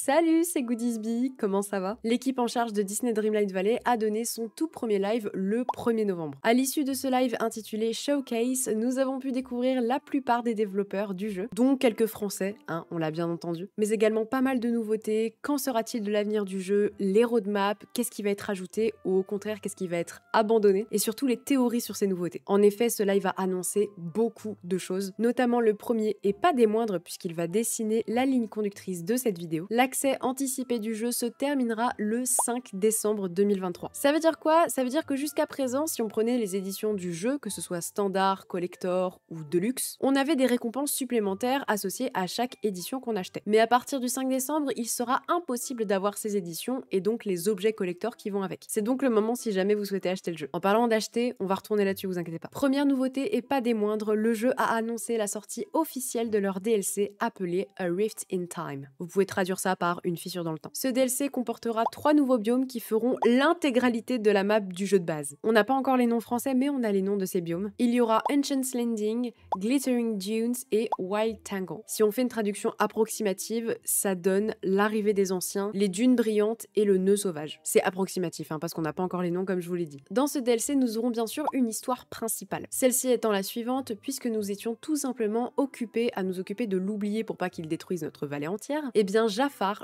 Salut, c'est Goodiesby, comment ça va L'équipe en charge de Disney Dreamlight Valley a donné son tout premier live le 1er novembre. À l'issue de ce live intitulé Showcase, nous avons pu découvrir la plupart des développeurs du jeu, dont quelques français, hein, on l'a bien entendu, mais également pas mal de nouveautés, qu'en sera-t-il de l'avenir du jeu, les roadmaps, qu'est-ce qui va être ajouté ou au contraire qu'est-ce qui va être abandonné, et surtout les théories sur ces nouveautés. En effet, ce live a annoncé beaucoup de choses, notamment le premier et pas des moindres puisqu'il va dessiner la ligne conductrice de cette vidéo, L'accès anticipé du jeu se terminera le 5 décembre 2023. Ça veut dire quoi Ça veut dire que jusqu'à présent, si on prenait les éditions du jeu, que ce soit standard, collector ou deluxe, on avait des récompenses supplémentaires associées à chaque édition qu'on achetait. Mais à partir du 5 décembre, il sera impossible d'avoir ces éditions et donc les objets collector qui vont avec. C'est donc le moment si jamais vous souhaitez acheter le jeu. En parlant d'acheter, on va retourner là-dessus, vous inquiétez pas. Première nouveauté et pas des moindres, le jeu a annoncé la sortie officielle de leur DLC appelé A Rift in Time. Vous pouvez traduire ça par une fissure dans le temps. Ce DLC comportera trois nouveaux biomes qui feront l'intégralité de la map du jeu de base. On n'a pas encore les noms français, mais on a les noms de ces biomes. Il y aura Ancient Landing, Glittering Dunes et Wild Tangle. Si on fait une traduction approximative, ça donne l'arrivée des anciens, les dunes brillantes et le nœud sauvage. C'est approximatif, hein, parce qu'on n'a pas encore les noms comme je vous l'ai dit. Dans ce DLC, nous aurons bien sûr une histoire principale. Celle-ci étant la suivante, puisque nous étions tout simplement occupés à nous occuper de l'oublier pour pas qu'il détruise notre vallée entière, eh bien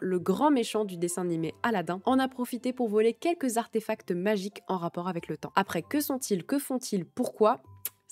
le grand méchant du dessin animé Aladdin, en a profité pour voler quelques artefacts magiques en rapport avec le temps. Après, que sont-ils, que font-ils, pourquoi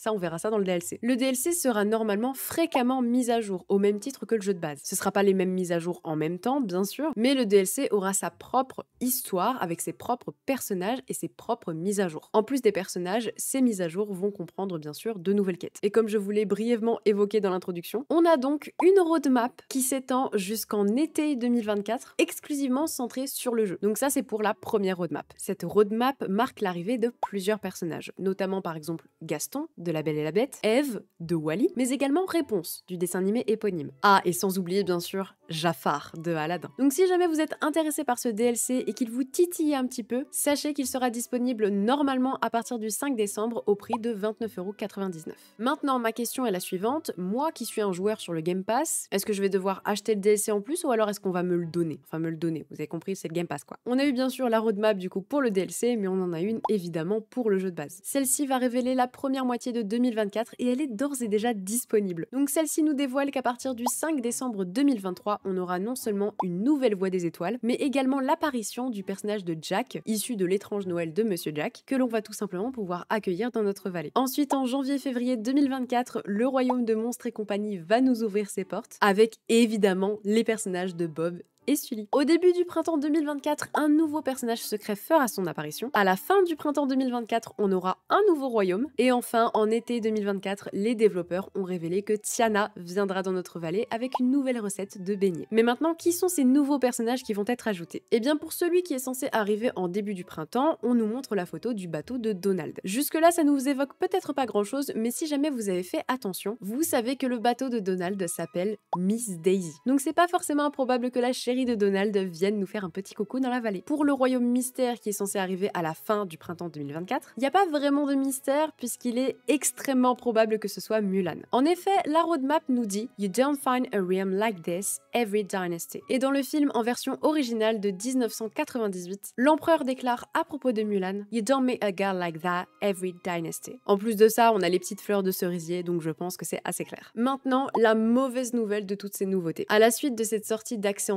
ça, on verra ça dans le DLC. Le DLC sera normalement fréquemment mis à jour, au même titre que le jeu de base. Ce ne sera pas les mêmes mises à jour en même temps, bien sûr, mais le DLC aura sa propre histoire avec ses propres personnages et ses propres mises à jour. En plus des personnages, ces mises à jour vont comprendre, bien sûr, de nouvelles quêtes. Et comme je vous l'ai brièvement évoqué dans l'introduction, on a donc une roadmap qui s'étend jusqu'en été 2024, exclusivement centrée sur le jeu. Donc ça, c'est pour la première roadmap. Cette roadmap marque l'arrivée de plusieurs personnages, notamment par exemple Gaston de la Belle et la Bête, Eve de Wally, mais également Réponse du dessin animé éponyme. Ah, et sans oublier bien sûr Jafar de Aladdin. Donc si jamais vous êtes intéressé par ce DLC et qu'il vous titille un petit peu, sachez qu'il sera disponible normalement à partir du 5 décembre au prix de 29,99€. Maintenant, ma question est la suivante. Moi qui suis un joueur sur le Game Pass, est-ce que je vais devoir acheter le DLC en plus ou alors est-ce qu'on va me le donner Enfin, me le donner, vous avez compris, c'est le Game Pass quoi. On a eu bien sûr la roadmap du coup pour le DLC, mais on en a une évidemment pour le jeu de base. Celle-ci va révéler la première moitié de 2024 et elle est d'ores et déjà disponible. Donc celle-ci nous dévoile qu'à partir du 5 décembre 2023, on aura non seulement une nouvelle voie des étoiles, mais également l'apparition du personnage de Jack, issu de l'étrange Noël de Monsieur Jack, que l'on va tout simplement pouvoir accueillir dans notre vallée. Ensuite, en janvier-février 2024, le royaume de monstres et compagnie va nous ouvrir ses portes, avec évidemment les personnages de Bob et Sully. Au début du printemps 2024, un nouveau personnage secret fera son apparition. À la fin du printemps 2024, on aura un nouveau royaume. Et enfin, en été 2024, les développeurs ont révélé que Tiana viendra dans notre vallée avec une nouvelle recette de beignets. Mais maintenant, qui sont ces nouveaux personnages qui vont être ajoutés Eh bien, pour celui qui est censé arriver en début du printemps, on nous montre la photo du bateau de Donald. Jusque-là, ça ne vous évoque peut-être pas grand-chose, mais si jamais vous avez fait attention, vous savez que le bateau de Donald s'appelle Miss Daisy. Donc c'est pas forcément improbable que la chaîne de Donald viennent nous faire un petit coucou dans la vallée. Pour le royaume mystère qui est censé arriver à la fin du printemps 2024, il n'y a pas vraiment de mystère puisqu'il est extrêmement probable que ce soit Mulan. En effet, la roadmap nous dit You don't find a realm like this every dynasty. Et dans le film en version originale de 1998, l'empereur déclare à propos de Mulan You don't meet a girl like that every dynasty. En plus de ça, on a les petites fleurs de cerisier, donc je pense que c'est assez clair. Maintenant, la mauvaise nouvelle de toutes ces nouveautés. À la suite de cette sortie d'accès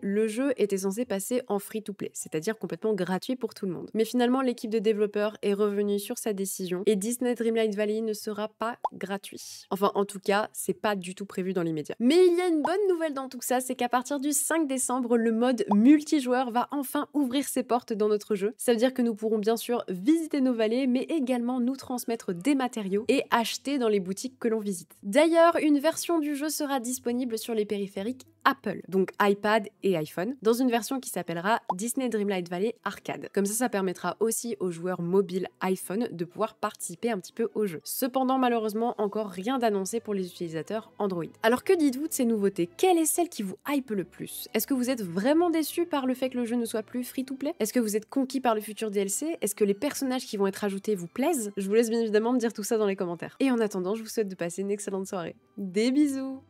le jeu était censé passer en free-to-play, c'est-à-dire complètement gratuit pour tout le monde. Mais finalement, l'équipe de développeurs est revenue sur sa décision et Disney Dreamlight Valley ne sera pas gratuit. Enfin, en tout cas, c'est pas du tout prévu dans l'immédiat. Mais il y a une bonne nouvelle dans tout ça, c'est qu'à partir du 5 décembre, le mode multijoueur va enfin ouvrir ses portes dans notre jeu. Ça veut dire que nous pourrons bien sûr visiter nos vallées, mais également nous transmettre des matériaux et acheter dans les boutiques que l'on visite. D'ailleurs, une version du jeu sera disponible sur les périphériques Apple, donc iPad et iPhone, dans une version qui s'appellera Disney Dreamlight Valley Arcade. Comme ça, ça permettra aussi aux joueurs mobiles iPhone de pouvoir participer un petit peu au jeu. Cependant, malheureusement, encore rien d'annoncé pour les utilisateurs Android. Alors que dites-vous de ces nouveautés Quelle est celle qui vous hype le plus Est-ce que vous êtes vraiment déçu par le fait que le jeu ne soit plus free-to-play Est-ce que vous êtes conquis par le futur DLC Est-ce que les personnages qui vont être ajoutés vous plaisent Je vous laisse bien évidemment me dire tout ça dans les commentaires. Et en attendant, je vous souhaite de passer une excellente soirée. Des bisous